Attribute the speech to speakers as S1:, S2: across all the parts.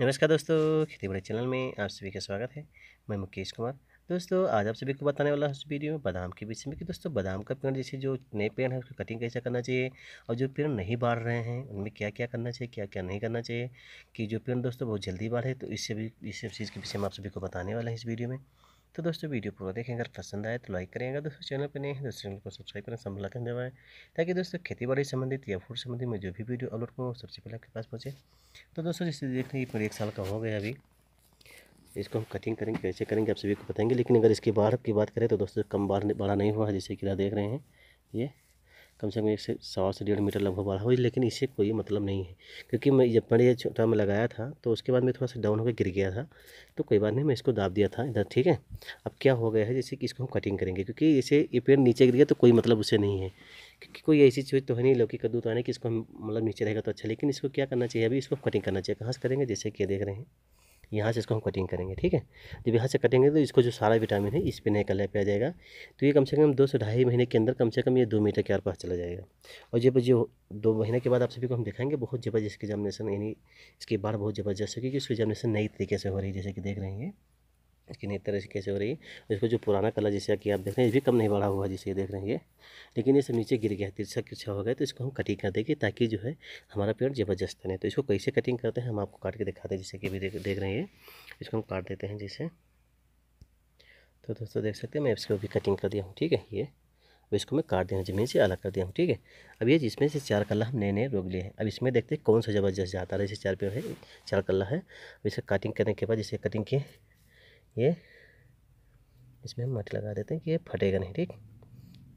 S1: नमस्कार दोस्तों खेती बड़े चैनल में आप सभी का स्वागत है मैं मुकेश कुमार दोस्तों आज आप सभी को बताने वाला हूँ इस वीडियो में बादाम के विषय में कि दोस्तों बादाम का पेड़ जैसे जो नए पेड़ हैं उसकी कटिंग कैसे करना चाहिए और जो पेड़ नहीं बाढ़ रहे हैं उनमें क्या क्या करना चाहिए क्या क्या नहीं करना चाहिए कि जो पेड़ दोस्तों बहुत जल्दी बाढ़े तो इससे भी इस चीज़ के विषय में आप सभी को बताने वाला है इस वीडियो में तो दोस्तों वीडियो पूरा देखें अगर पसंद आए तो लाइक करें अगर दोस्तों चैनल पर नहीं हैं तो चैनल को सब्सक्राइब करें संभला कर दबाएँ ताकि दोस्तों खेती बाड़ी संबंधित या फूड संबंधित में जो भी वीडियो अपलोड करूँ सबसे पहले आपके पास पहुँचे तो दोस्तों जिससे देख लें मेरे एक साल का हो गया अभी इसको हम कटिंग करेंगे कैसे करेंगे आप सभी को बताएंगे लेकिन अगर इसकी बाढ़ की बात करें तो दोस्तों कम बाढ़ बड़ा नहीं हुआ है जैसे कि देख रहे हैं ये कम से कम एक से सवा से डेढ़ मीटर लगभग बढ़ा हुई लेकिन इससे कोई मतलब नहीं है क्योंकि मैं जब पड़े छोटा में लगाया था तो उसके बाद मैं थोड़ा सा डाउन होकर गिर गया था तो कोई बात नहीं मैं इसको दाब दिया था इधर ठीक है अब क्या हो गया है जैसे कि इसको हम कटिंग करेंगे क्योंकि इसे ये पेड़ नीचे गिर गया तो कोई मतलब उसे नहीं है क्योंकि कोई ऐसी चीज़ तो है नहीं लौकी कद्दू तो है कि इसको हम मतलब नीचे रहेगा तो अच्छा लेकिन इसको क्या करना चाहिए अभी इसको कटिंग करना चाहिए कहाँ से करेंगे जैसे कि देख रहे हैं यहाँ से इसको हम कटिंग करेंगे ठीक है जब यहाँ से कटेंगे तो इसको जो सारा विटामिन है इस पर नए कलर पे आ जाएगा तो ये कम से कम दो से ढाई महीने के अंदर कम से कम ये दो मीटर के आर पास चला जाएगा और जब जो दो महीने के बाद आप सभी को हम दिखाएंगे बहुत ज़बरदस्त एग्जामिनेशन यानी इसकी बार बहुत ज़बरदस्त है क्योंकि उसकी एग्जामिनेशन नई तरीके से हो रही है जैसे कि देख रहे हैं लेकिन एक तरह से कैसे हो रही है इसको जो पुराना कलर जैसे कि आप देख रहे हैं ये भी कम नहीं बढ़ा हुआ जैसे ये देख रहे हैं ये लेकिन ये सब नीचे गिर गया तिरछा किरछा हो गया तो इसको हम कटिंग कर देंगे ताकि जो है हमारा पेड़ ज़बरदस्त बने तो इसको कैसे कटिंग करते हैं हम आपको काट के दिखाते हैं जैसे कि अभी देख रहे हैं इसको हम काट देते हैं जैसे तो दोस्तों देख सकते हैं मैं इसको भी कटिंग कर दिया हूँ ठीक है ये अब इसको मैं काट दिया जमीन से अलग कर दिया हूँ ठीक है अब ये जिसमें से चार कल्ला हम नए नए रोक लिए हैं अब इसमें देखते हैं कौन सा ज़बरदस्त जाता है जैसे चार पेड़ है चार कल्ला है इसे कटिंग करने के बाद जैसे कटिंग किए ये इसमें हम मट लगा देते हैं कि ये फटेगा नहीं ठीक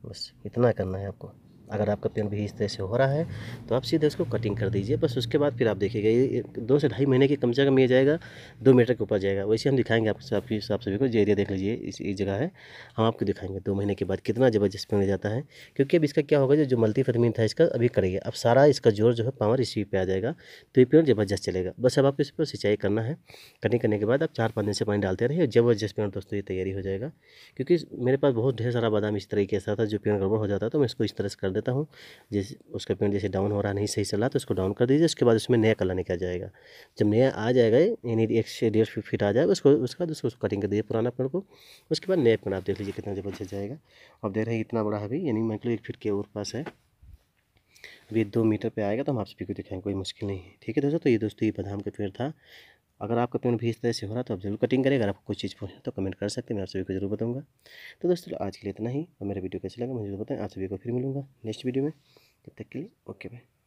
S1: बस इतना करना है आपको अगर आपका पेड़ भी इस तरह से हो रहा है तो आप सीधे उसको कटिंग कर दीजिए बस उसके बाद फिर आप देखिएगा ये दो से ढाई महीने के कम से कम ये जाएगा दो मीटर के ऊपर जाएगा वैसे हम दिखाएंगे आपको आपकी आप सभी को जो एरिया देख लीजिए इस जगह है हम आपको दिखाएंगे दो महीने के बाद कितना ज़बरदस्त पेड़ जाता है क्योंकि अब इसका क्या होगा जो जो मल्टीफेटमिन था इसका अभी करेंगे अब सारा इसका जोर जो है पावर इसी पे आ जाएगा तो ये पेड़ ज़बरदस्त चलेगा बस अब आपको इस पर सिंचाई करना है कटिंग करने के बाद आप चार पाँच दिन से पानी डालते रहिए ज़बरदस्त पेड़ दोस्तों ये तैयारी हो जाएगा क्योंकि मेरे पास बहुत ढेर सारा बादाम इस तरीके से था जो पेड़ गड़बड़ हो जाता है तो मैं इसको इस तरह से कर देता हूँ जैसे उसका पेंट जैसे डाउन हो रहा नहीं सही चला तो उसको डाउन कर दीजिए उसके बाद उसमें नया कलर निकल जाएगा जब नया आ जाएगा यानी एक से डेढ़ फीट आ जाएगा उसको उसके बाद उसको, कटिंग कर दीजिए पुराना पेड़ को उसके बाद नया पेड़ आप देख लीजिए कितना जबरदस्त जाएगा अब देख रहे हैं इतना बड़ा अभी यानी मतलब एक फीट के और पास है अभी दो मीटर पर आएगा तो हम आप सभी को दिखाएंगे कोई मुश्किल नहीं ठीक है दोस्तों तो ये दोस्तों ये बादाम का पेड़ था अगर आपका पेमेंट भी इस तरह से हो रहा तो आप जरूर कटिंग करें अगर आपको कोई चीज़ पूछना तो कमेंट कर सकते हैं मैं आप सभी को जरूर बताऊँगा तो दोस्तों आज के लिए इतना ही और मेरा वीडियो कैसे लगा मुझे बताएं आप सभी को फिर मिलूँगा नेक्स्ट वीडियो में तब तक के लिए ओके बाय